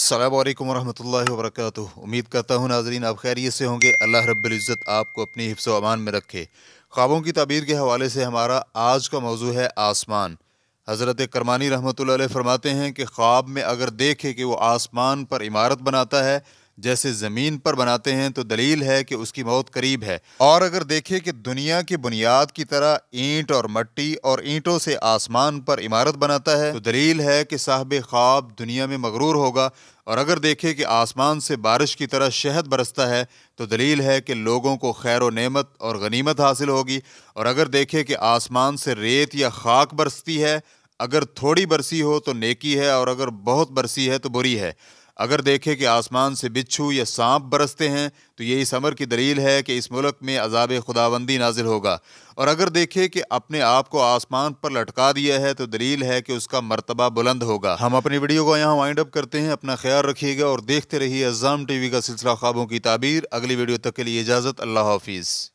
अल्लाम वरहमल वरक उम्मीद करता हूँ नाजरीन आप खैरियत से होंगे अल्लाह रब्ज़त आपको अपनी हिफ्स अमान में रखे ख्वाबों की तबीर के हवाले से हमारा आज का मौजू है आसमान हज़रत करमानी रहमत फरमाते हैं कि ख्वाब में अगर देखे कि वह आसमान पर इमारत बनाता है जैसे ज़मीन पर बनाते हैं तो दलील है कि उसकी मौत करीब है और अगर देखें कि दुनिया की बुनियाद की तरह ईंट और मट्टी और ईंटों से आसमान पर इमारत बनाता है तो दलील है कि साहब ख्वाब दुनिया में मगरूर होगा और अगर देखें कि आसमान से बारिश की तरह शहद बरसता है तो दलील है कि लोगों को खैर नमत और गनीमत हासिल होगी और अगर देखें कि आसमान से रेत या खाक बरसती है अगर थोड़ी बरसी हो तो नेकी है और अगर बहुत बरसी है तो बुरी है अगर देखे कि आसमान से बिच्छू या सांप बरसते हैं तो यही समर की दलील है कि इस मुल्क में अजाब खुदाबंदी नाजिल होगा और अगर देखे कि अपने आप को आसमान पर लटका दिया है तो दलील है कि उसका मरतबा बुलंद होगा हम अपनी वीडियो को यहाँ वाइंड अप करते हैं अपना ख्याल रखिएगा और देखते रहिए अजाम टीवी का सिलसिला ख्वाबों की ताबीर अगली वीडियो तक के लिए इजाज़त अल्लाह हाफिज़